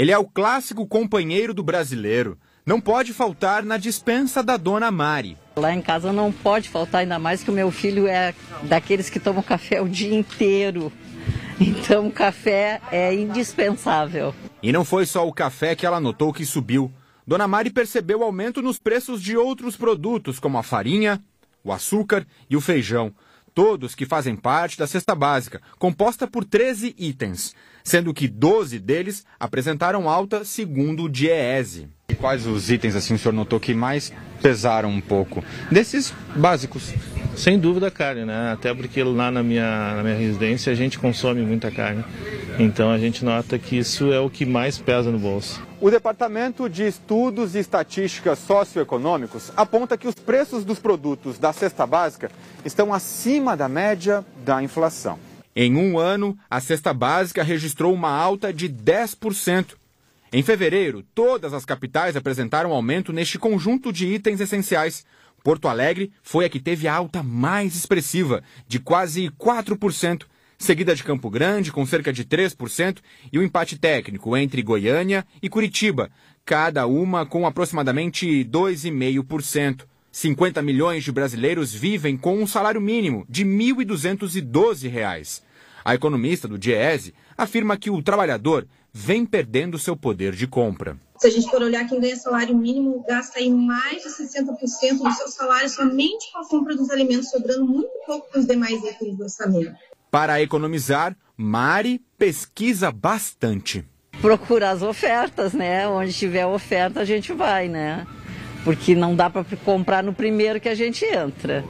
Ele é o clássico companheiro do brasileiro. Não pode faltar na dispensa da dona Mari. Lá em casa não pode faltar, ainda mais que o meu filho é daqueles que tomam café o dia inteiro. Então o café é indispensável. E não foi só o café que ela notou que subiu. Dona Mari percebeu aumento nos preços de outros produtos, como a farinha, o açúcar e o feijão todos que fazem parte da cesta básica, composta por 13 itens, sendo que 12 deles apresentaram alta segundo o DIEESE. Quais os itens assim o senhor notou que mais pesaram um pouco desses básicos? Sem dúvida carne, né? Até porque lá na minha, na minha residência a gente consome muita carne. Então a gente nota que isso é o que mais pesa no bolso. O Departamento de Estudos e Estatísticas Socioeconômicos aponta que os preços dos produtos da cesta básica estão acima da média da inflação. Em um ano, a cesta básica registrou uma alta de 10%. Em fevereiro, todas as capitais apresentaram aumento neste conjunto de itens essenciais. Porto Alegre foi a que teve a alta mais expressiva, de quase 4% seguida de Campo Grande, com cerca de 3%, e o um empate técnico entre Goiânia e Curitiba, cada uma com aproximadamente 2,5%. 50 milhões de brasileiros vivem com um salário mínimo de R$ 1.212. A economista do Diese afirma que o trabalhador vem perdendo seu poder de compra. Se a gente for olhar quem ganha salário mínimo, gasta aí mais de 60% do seu salário somente com a compra dos alimentos, sobrando muito pouco para os demais itens do orçamento. Para economizar, Mari pesquisa bastante. Procura as ofertas, né? Onde tiver oferta, a gente vai, né? Porque não dá para comprar no primeiro que a gente entra.